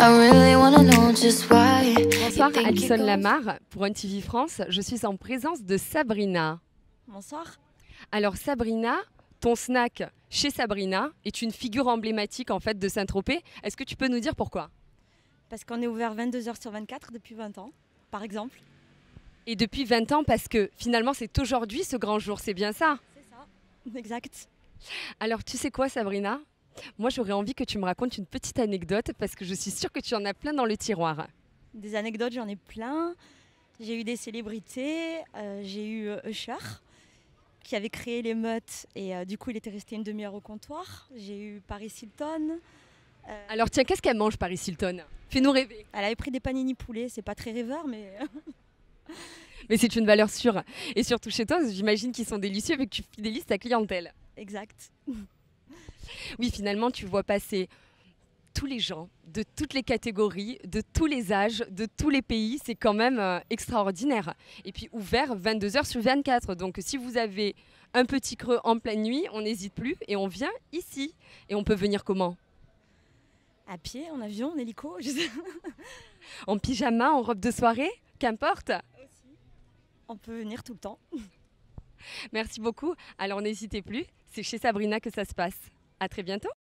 Bonsoir Alison Lamar pour NTV France. Je suis en présence de Sabrina. Bonsoir. Alors Sabrina, ton snack chez Sabrina est une figure emblématique en fait de Saint-Tropez. Est-ce que tu peux nous dire pourquoi Parce qu'on est ouvert 22h sur 24 depuis 20 ans, par exemple. Et depuis 20 ans parce que finalement c'est aujourd'hui ce grand jour, c'est bien ça C'est ça, exact. Alors tu sais quoi Sabrina moi, j'aurais envie que tu me racontes une petite anecdote parce que je suis sûre que tu en as plein dans le tiroir. Des anecdotes, j'en ai plein. J'ai eu des célébrités. Euh, j'ai eu euh, Usher qui avait créé les meutes et euh, du coup, il était resté une demi-heure au comptoir. J'ai eu Paris Hilton. Alors, tiens, qu'est-ce qu'elle mange, Paris Hilton Fais-nous rêver. Elle avait pris des panini poulets. C'est pas très rêveur, mais. mais c'est une valeur sûre. Et surtout chez toi, j'imagine qu'ils sont délicieux avec que tu fidélises ta clientèle. Exact. oui, finalement, tu vois passer tous les gens, de toutes les catégories, de tous les âges, de tous les pays. C'est quand même euh, extraordinaire. Et puis ouvert 22h sur 24. Donc si vous avez un petit creux en pleine nuit, on n'hésite plus et on vient ici. Et on peut venir comment À pied, en avion, en hélico je En pyjama, en robe de soirée Qu'importe. On peut venir tout le temps. Merci beaucoup. Alors n'hésitez plus, c'est chez Sabrina que ça se passe. À très bientôt.